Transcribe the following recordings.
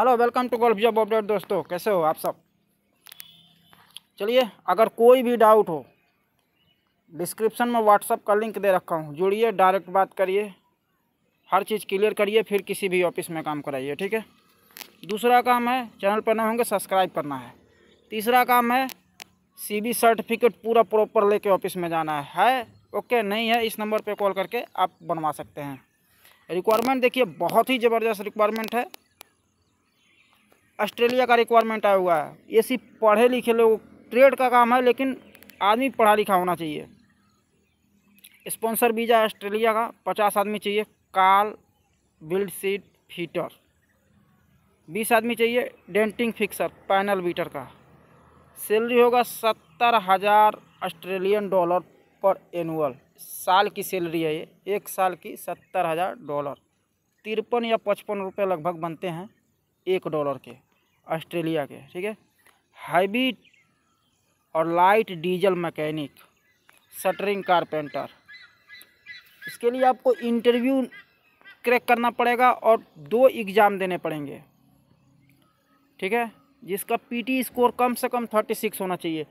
hello welcome to gulf job update दोस्तों कैसे हो आप सब चलिए अगर कोई भी डाउट हो डिस्क्रिप्शन में व्हाट्सअप का लिंक दे रखा हूँ जुड़िए डायरेक्ट बात करिए हर चीज़ क्लियर करिए फिर किसी भी ऑफिस में काम कराइए ठीक है दूसरा काम है चैनल पर ना होंगे सब्सक्राइब करना है तीसरा काम है सी सर्टिफिकेट पूरा प्रॉपर लेके ऑफिस में जाना है है ओके नहीं है इस नंबर पे कॉल करके आप बनवा सकते हैं रिक्वायरमेंट देखिए बहुत ही ज़बरदस्त रिक्वायरमेंट है ऑस्ट्रेलिया का रिक्वायरमेंट आया हुआ है ये सिर्फ पढ़े लिखे लोग ट्रेड का काम है लेकिन आदमी पढ़ा लिखा होना चाहिए स्पॉन्सर वीज़ा ऑस्ट्रेलिया का पचास आदमी चाहिए काल बिल्ड सीट फीटर बीस आदमी चाहिए डेंटिंग फिक्सर पैनल बीटर का सैलरी होगा सत्तर हज़ार ऑस्ट्रेलियन डॉलर पर एनुअल साल की सैलरी है ये एक साल की सत्तर हज़ार डॉलर तिरपन या पचपन रुपये लगभग बनते हैं एक डॉलर के ऑस्ट्रेलिया के ठीक है हैवी और light diesel mechanic shuttering carpenter इसके लिए आपको इंटरव्यू क्रैक करना पड़ेगा और दो एग्ज़ाम देने पड़ेंगे ठीक है जिसका पीटी स्कोर कम से कम थर्टी सिक्स होना चाहिए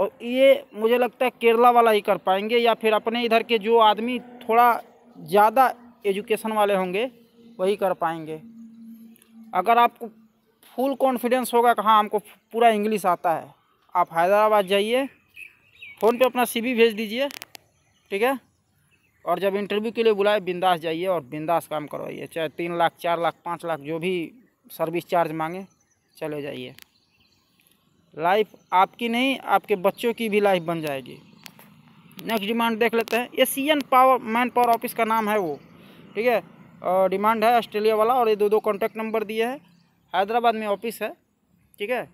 और ये मुझे लगता है केरला वाला ही कर पाएंगे या फिर अपने इधर के जो आदमी थोड़ा ज़्यादा एजुकेशन वाले होंगे वही कर पाएंगे अगर आपको फुल कॉन्फिडेंस होगा कि हाँ हमको पूरा इंग्लिश आता है आप हैदराबाद जाइए फ़ोन पे अपना सीवी भेज दीजिए ठीक है और जब इंटरव्यू के लिए बुलाए बिंदास जाइए और बिंदास काम करवाइए चाहे तीन लाख चार लाख पाँच लाख जो भी सर्विस चार्ज मांगे चले जाइए लाइफ आपकी नहीं आपके बच्चों की भी लाइफ बन जाएगी नेक्स्ट डिमांड देख लेते हैं Asian power man power office का नाम है वो ठीक है डिमांड है ऑस्ट्रेलिया वाला और ये दो दो कॉन्टैक्ट नंबर दिए हैं हैदराबाद में ऑफिस है ठीक है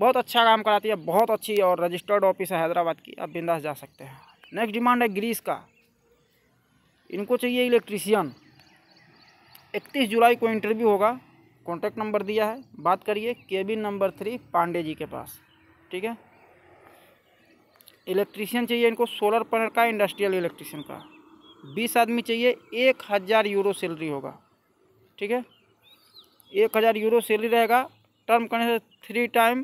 बहुत अच्छा काम कराती है बहुत अच्छी और रजिस्टर्ड ऑफिस है हैदराबाद की आप बिंदास जा सकते हैं नेक्स्ट डिमांड है ग्रीस का इनको चाहिए इलेक्ट्रीशियन 31 जुलाई को इंटरव्यू होगा कॉन्टैक्ट नंबर दिया है बात करिए cabin number three Pandey ji के पास ठीक है इलेक्ट्रीशियन चाहिए इनको सोलर पैनल का इंडस्ट्रियल इलेक्ट्रीशियन का बीस आदमी चाहिए एक हज़ार यूरो सैलरी होगा ठीक है एक हज़ार यूरो सैलरी रहेगा टर्म करने से थ्री टाइम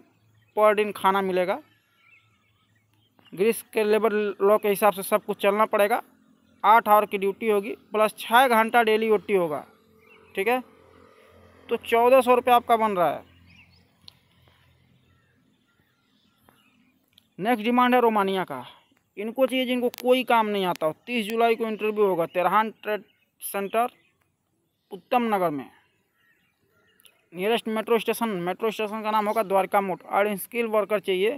पर दिन खाना मिलेगा ग्रीस के लेबर लॉ के हिसाब से सब कुछ चलना पड़ेगा आठ आवर की ड्यूटी होगी प्लस छः घंटा डेली ओटी होगा ठीक है तो चौदह सौ रुपये आपका बन रहा है नेक्स्ट डिमांड है रोमानिया का इनको चाहिए जिनको कोई काम नहीं आता हो तीस जुलाई को इंटरव्यू होगा तेरहान ट्रेड सेंटर उत्तम नगर में nearest metro station metro station का नाम होगा द्वारका मोट और स्किल वर्कर चाहिए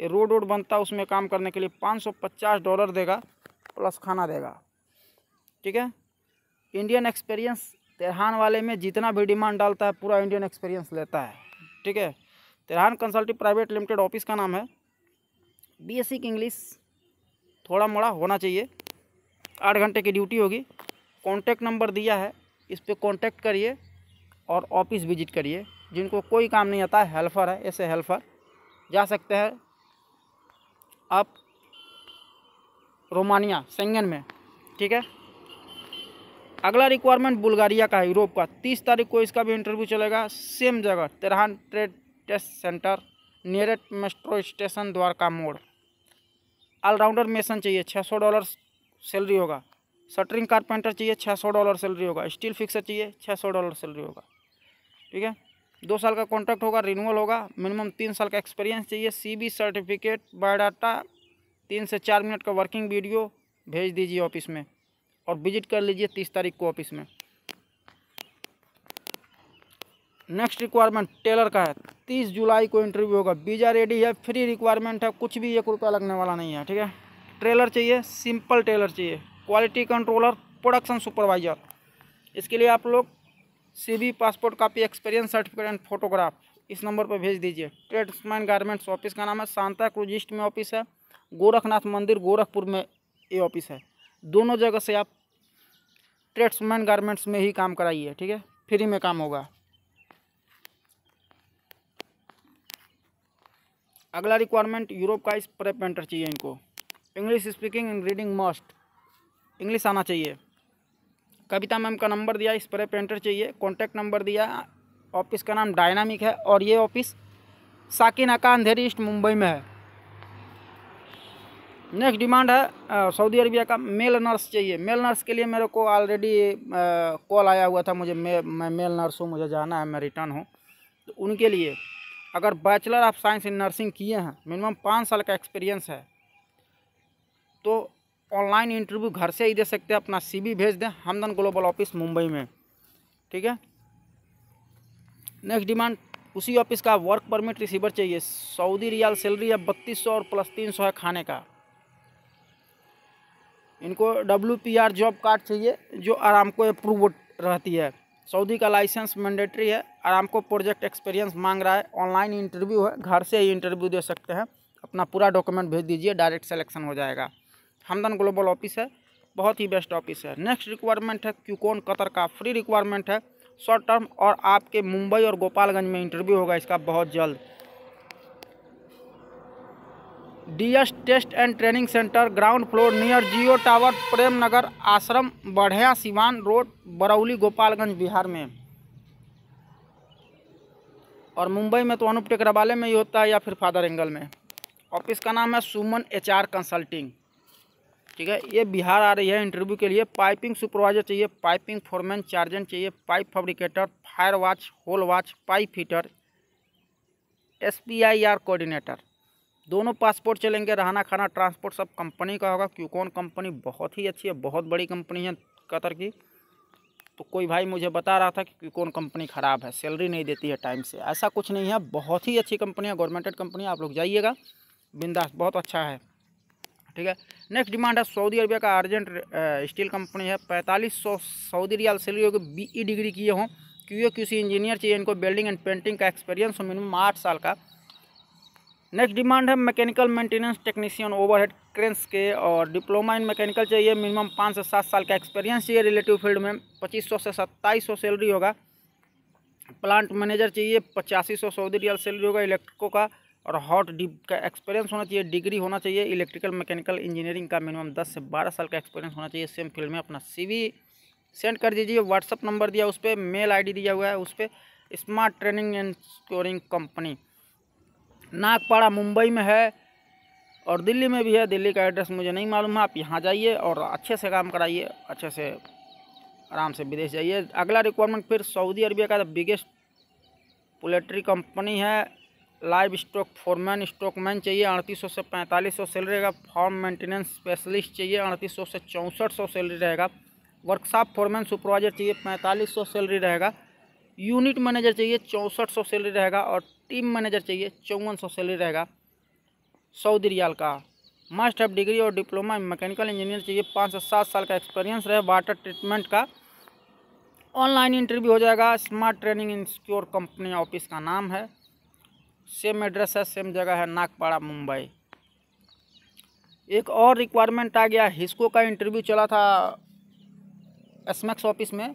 ये रोड वोड बनता है उसमें काम करने के लिए पाँच सौ पचास डॉलर देगा प्लस खाना देगा ठीक है इंडियन एक्सपीरियंस तेरहान वाले में जितना भी डिमांड डालता है पूरा इंडियन एक्सपीरियंस लेता है ठीक है तेरहान कंसल्टिंग प्राइवेट लिमिटेड ऑफिस का नाम है बी एस इंग्लिश थोड़ा मोड़ा होना चाहिए आठ घंटे की ड्यूटी होगी कॉन्टैक्ट नंबर दिया है इस पर कॉन्टैक्ट करिए और ऑफिस विजिट करिए जिनको कोई काम नहीं आता हेल्पर है ऐसे हेल्पर जा सकते हैं आप रोमानिया सेंगन में ठीक है अगला रिक्वायरमेंट बुल्गारिया का है यूरोप का तीस तारीख को इसका भी इंटरव्यू चलेगा सेम जगह तेरहान trade test centre nearest metro station Dwarka Mor allrounder mason चाहिए छः सौ डॉलर सैलरी होगा शटरिंग कारपेंटर चाहिए छः सौ डॉलर सैलरी होगा स्टील फिक्सर चाहिए छः सौ डॉलर सैलरी होगा ठीक है दो साल का कॉन्ट्रैक्ट होगा रिन्यूअल होगा मिनिमम तीन साल का एक्सपीरियंस चाहिए सीबी सर्टिफिकेट बायोडाटा तीन से चार मिनट का वर्किंग वीडियो भेज दीजिए ऑफिस में और विजिट कर लीजिए तीस तारीख को ऑफिस में नेक्स्ट रिक्वायरमेंट टेलर का है तीस जुलाई को इंटरव्यू होगा वीज़ा रेडी है फ्री रिक्वायरमेंट है कुछ भी एक रुपया लगने वाला नहीं है ठीक है ट्रेलर चाहिए सिंपल टेलर चाहिए क्वालिटी कंट्रोलर प्रोडक्शन सुपरवाइज़र इसके लिए आप लोग C passport copy experience certificate and photograph इस नंबर पर भेज दीजिए ट्रेड्समैन गारमेंट्स ऑफिस का नाम है सांता क्रूजिस्ट में ऑफिस है गोरखनाथ मंदिर गोरखपुर में ये ऑफिस है दोनों जगह से आप ट्रेड्समैन गारमेंट्स में ही काम कराइए ठीक है फ्री में काम होगा अगला रिक्वायरमेंट यूरोप का इस प्रेपेंटर चाहिए इनको English speaking and reading must English आना चाहिए कविता मैम का नंबर दिया स्प्रे पेंटर चाहिए कॉन्टैक्ट नंबर दिया ऑफिस का नाम डायनामिक है और ये ऑफिस साकिनाका अंधेरी ईस्ट मुंबई में है नेक्स्ट डिमांड है सऊदी अरबिया का मेल नर्स चाहिए मेल नर्स के लिए मेरे को ऑलरेडी कॉल आया हुआ था मुझे मे, मैं मेल नर्स हूँ मुझे जाना है मैं रिटर्न हूँ तो उनके लिए अगर bachelor of science in nursing किए हैं मिनिमम पाँच साल का एक्सपीरियंस है तो ऑनलाइन इंटरव्यू घर से ही दे सकते हैं अपना सीवी भेज दें हमदन ग्लोबल ऑफिस मुंबई में ठीक है नेक्स्ट डिमांड उसी ऑफिस का वर्क परमिट रिसीवर चाहिए सऊदी रियाल सैलरी है बत्तीस सौ और प्लस तीन सौ है खाने का इनको W P R job card चाहिए जो आराम को अप्रूव रहती है सऊदी का लाइसेंस मैंडेटरी है आराम को प्रोजेक्ट एक्सपीरियंस मांग रहा है ऑनलाइन इंटरव्यू है घर से ही इंटरव्यू दे सकते हैं अपना पूरा डॉक्यूमेंट भेज दीजिए डायरेक्ट सेलेक्शन हो जाएगा हमदन ग्लोबल ऑफिस है बहुत ही बेस्ट ऑफिस है नेक्स्ट रिक्वायरमेंट है क्यूकोन कतर का फ्री रिक्वायरमेंट है शॉर्ट टर्म और आपके मुंबई और गोपालगंज में इंटरव्यू होगा इसका बहुत जल्द D S test and training centre ground floor near Jio tower Prem Nagar Ashram बढ़िया सिवान रोड बरौली गोपालगंज बिहार में और मुंबई में तो अनुप टेकरावाले में ही होता है या फिर फादर एंगल में ऑफिस का नाम है सुमन एचआर कंसल्टिंग ठीक है ये बिहार आ रही है इंटरव्यू के लिए पाइपिंग सुपरवाइजर चाहिए पाइपिंग फोरमैन चार्जन चाहिए pipe fabricator fire watch hole watch pipe heater S P I R coordinator दोनों पासपोर्ट चलेंगे रहना खाना ट्रांसपोर्ट सब कंपनी का होगा कौन कंपनी बहुत ही अच्छी है बहुत बड़ी कंपनी है कतर की तो कोई भाई मुझे बता रहा था कि कौन कंपनी ख़राब है सैलरी नहीं देती है टाइम से ऐसा कुछ नहीं है बहुत ही अच्छी कंपनी है गवर्नमेंटेड कंपनी आप लोग जाइएगा बिंदास बहुत अच्छा है ठीक है नेक्स्ट डिमांड है सऊदी अरबिया का अर्जेंट स्टील कंपनी है पैंतालीस सौ सऊदी रियाल सैलरी होगी बी ई डिग्री किए हों क्यू क्यू सी इंजीनियर चाहिए इनको बिल्डिंग एंड पेंटिंग का एक्सपीरियंस हो मिनिमम आठ साल का नेक्स्ट डिमांड है mechanical maintenance technician overhead cranes के और डिप्लोमा इन मैकेनिकल चाहिए मिनिमम पाँच से सात साल का एक्सपीरियंस चाहिए रिलेटिव फील्ड में पच्चीस सौ से सत्ताईस सौ सैलरी होगा प्लांट मैनेजर चाहिए पचासी सौ सऊदी रियाल सैलरी होगा इलेक्ट्रिको का और हॉट डिप का एक्सपीरियंस होना चाहिए डिग्री होना चाहिए इलेक्ट्रिकल मैकेनिकल इंजीनियरिंग का मिनिमम दस से बारह साल का एक्सपीरियंस होना चाहिए सेम फील्ड में अपना सी सेंड कर दीजिए व्हाट्सअप नंबर दिया उस पर मेल आई दिया हुआ है उस पर smart training and scoring company Nagpada Mumbai में है और दिल्ली में भी है दिल्ली का एड्रेस मुझे नहीं मालूम है आप यहाँ जाइए और अच्छे से काम कराइए अच्छे से आराम से विदेश जाइए अगला रिक्वायरमेंट फिर सऊदी अरबिया का बिगेस्ट पोलेट्री कंपनी है लाइव स्टॉक फॉरमैन स्टॉकमैन चाहिए अड़तीस सौ से पैंतालीस सौ सैलरी रहेगा फॉर्म मेंटेनेंस स्पेशलिस्ट चाहिए अड़तीस सौ से चौंसठ सौ सैलरी रहेगा वर्कशॉप फॉरमैन सुपरवाइजर चाहिए पैंतालीस सौ सैलरी रहेगा यूनिट मैनेजर चाहिए चौंसठ सौ सैलरी रहेगा और टीम मैनेजर चाहिए चौवन सौ सैलरी रहेगा सऊदी रियाल का मास्टर ऑफ़ डिग्री और डिप्लोमा इन मैकेनिकल इंजीनियर चाहिए पाँच से सात साल का एक्सपीरियंस रहे वाटर ट्रीटमेंट का ऑनलाइन इंटरव्यू हो जाएगा smart training institute company office का नाम है सेम एड्रेस है सेम जगह है नागपाड़ा मुंबई एक और रिक्वायरमेंट आ गया हिस्को का इंटरव्यू चला था एसमैक्स ऑफिस में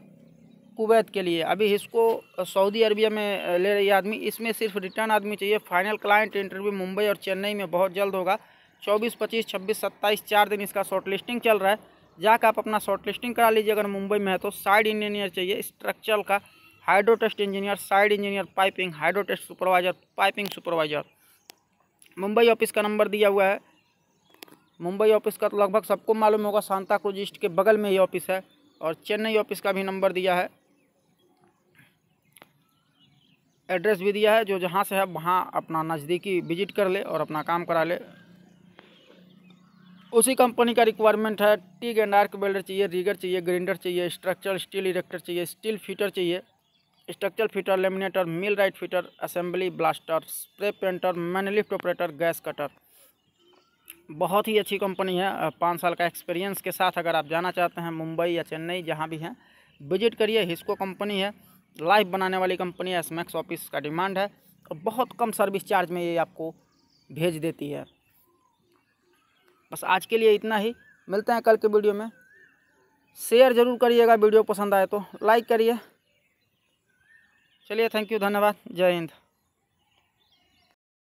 कुवैत के लिए अभी हिस्को सऊदी अरबिया में ले रही आदमी इसमें सिर्फ रिटर्न आदमी चाहिए फाइनल क्लाइंट इंटरव्यू मुंबई और चेन्नई में बहुत जल्द होगा चौबीस पच्चीस छब्बीस सत्ताईस चार दिन इसका शॉर्ट लिस्टिंग चल रहा है जाकर आप अपना शॉर्ट लिस्टिंग करा लीजिए अगर मुंबई में है तो साइड इंजीनियर चाहिए स्ट्रक्चर का hydro test engineer side engineer piping hydro test supervisor piping supervisor Mumbai office का नंबर दिया हुआ है मुंबई ऑफिस का तो लगभग सबको मालूम होगा सांता क्रूज ईस्ट के बगल में ही ऑफिस है और चेन्नई ऑफिस का भी नंबर दिया है एड्रेस भी दिया है जो जहाँ से है वहाँ अपना नज़दीकी विजिट कर ले और अपना काम करा ले उसी कंपनी का रिक्वायरमेंट है टीग एंड आर्क वेल्डर चाहिए रीगर चाहिए ग्रिंडर चाहिए स्ट्रक्चर स्टील इरेक्टर चाहिए स्टील फीटर चाहिए structure fitter laminator millwright fitter assembly blaster spray painter manlift operator gas cutter बहुत ही अच्छी कंपनी है पाँच साल का एक्सपीरियंस के साथ अगर आप जाना चाहते हैं मुंबई या चेन्नई जहाँ भी हैं विजिट करिए हिस्को कंपनी है लाइफ बनाने वाली कंपनी है स्मैक्स ऑफिस का डिमांड है और बहुत कम सर्विस चार्ज में ये आपको भेज देती है बस आज के लिए इतना ही मिलते हैं कल के वीडियो में शेयर ज़रूर करिएगा वीडियो पसंद आए तो लाइक करिए चलिए थैंक यू धन्यवाद जय हिंद